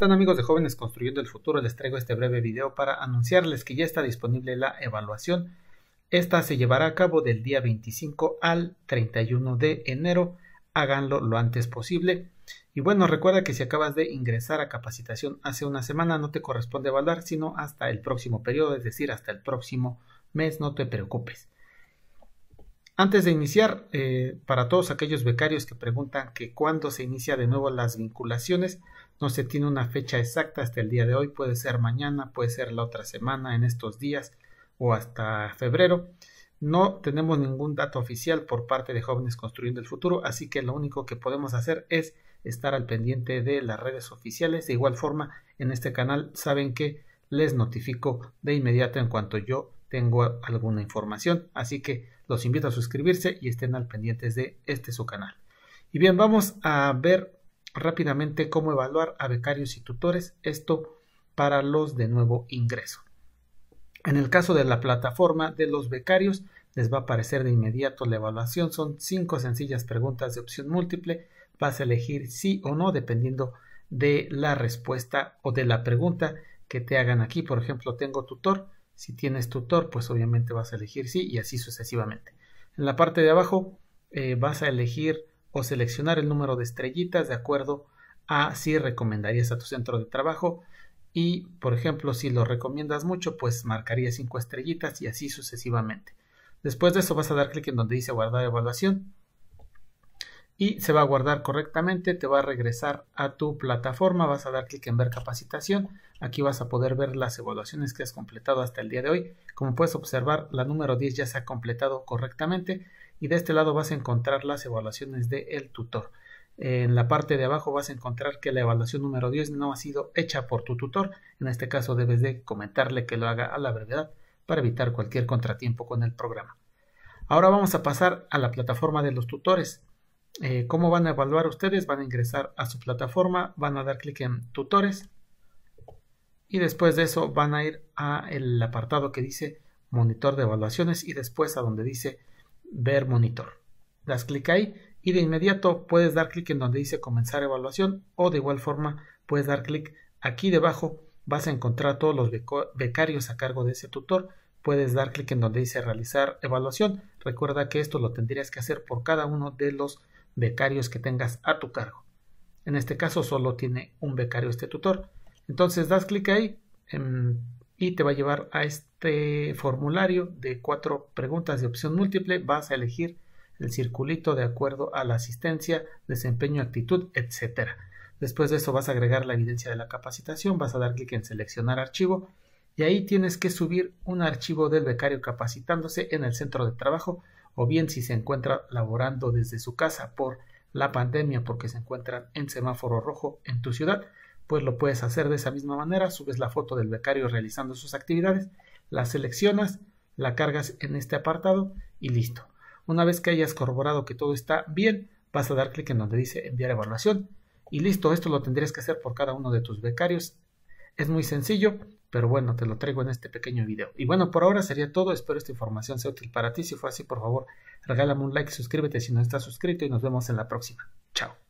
Están amigos de Jóvenes Construyendo el Futuro, les traigo este breve video para anunciarles que ya está disponible la evaluación. Esta se llevará a cabo del día 25 al 31 de enero. Háganlo lo antes posible. Y bueno, recuerda que si acabas de ingresar a capacitación hace una semana, no te corresponde evaluar, sino hasta el próximo periodo, es decir, hasta el próximo mes, no te preocupes. Antes de iniciar, eh, para todos aquellos becarios que preguntan que cuándo se inicia de nuevo las vinculaciones, no se tiene una fecha exacta hasta el día de hoy, puede ser mañana, puede ser la otra semana, en estos días o hasta febrero. No tenemos ningún dato oficial por parte de Jóvenes Construyendo el Futuro, así que lo único que podemos hacer es estar al pendiente de las redes oficiales. De igual forma, en este canal saben que les notifico de inmediato en cuanto yo tengo alguna información, así que los invito a suscribirse y estén al pendientes de este su canal. Y bien, vamos a ver rápidamente cómo evaluar a becarios y tutores. Esto para los de nuevo ingreso. En el caso de la plataforma de los becarios, les va a aparecer de inmediato la evaluación. Son cinco sencillas preguntas de opción múltiple. Vas a elegir sí o no dependiendo de la respuesta o de la pregunta que te hagan aquí. Por ejemplo, tengo tutor si tienes tutor, pues obviamente vas a elegir sí y así sucesivamente. En la parte de abajo eh, vas a elegir o seleccionar el número de estrellitas de acuerdo a si recomendarías a tu centro de trabajo y, por ejemplo, si lo recomiendas mucho, pues marcaría cinco estrellitas y así sucesivamente. Después de eso vas a dar clic en donde dice guardar evaluación y se va a guardar correctamente, te va a regresar a tu plataforma, vas a dar clic en ver capacitación, aquí vas a poder ver las evaluaciones que has completado hasta el día de hoy, como puedes observar la número 10 ya se ha completado correctamente y de este lado vas a encontrar las evaluaciones del tutor. En la parte de abajo vas a encontrar que la evaluación número 10 no ha sido hecha por tu tutor, en este caso debes de comentarle que lo haga a la brevedad para evitar cualquier contratiempo con el programa. Ahora vamos a pasar a la plataforma de los tutores. Eh, ¿Cómo van a evaluar ustedes? Van a ingresar a su plataforma, van a dar clic en tutores y después de eso van a ir al apartado que dice monitor de evaluaciones y después a donde dice ver monitor. Das clic ahí y de inmediato puedes dar clic en donde dice comenzar evaluación o de igual forma puedes dar clic aquí debajo vas a encontrar todos los becarios a cargo de ese tutor. Puedes dar clic en donde dice realizar evaluación. Recuerda que esto lo tendrías que hacer por cada uno de los becarios que tengas a tu cargo. En este caso solo tiene un becario este tutor. Entonces das clic ahí em, y te va a llevar a este formulario de cuatro preguntas de opción múltiple. Vas a elegir el circulito de acuerdo a la asistencia, desempeño, actitud, etc. Después de eso vas a agregar la evidencia de la capacitación, vas a dar clic en seleccionar archivo y ahí tienes que subir un archivo del becario capacitándose en el centro de trabajo o bien si se encuentra laborando desde su casa por la pandemia porque se encuentran en semáforo rojo en tu ciudad, pues lo puedes hacer de esa misma manera, subes la foto del becario realizando sus actividades, la seleccionas, la cargas en este apartado y listo. Una vez que hayas corroborado que todo está bien, vas a dar clic en donde dice enviar evaluación y listo, esto lo tendrías que hacer por cada uno de tus becarios es muy sencillo, pero bueno, te lo traigo en este pequeño video. Y bueno, por ahora sería todo. Espero esta información sea útil para ti. Si fue así, por favor, regálame un like, suscríbete si no estás suscrito y nos vemos en la próxima. Chao.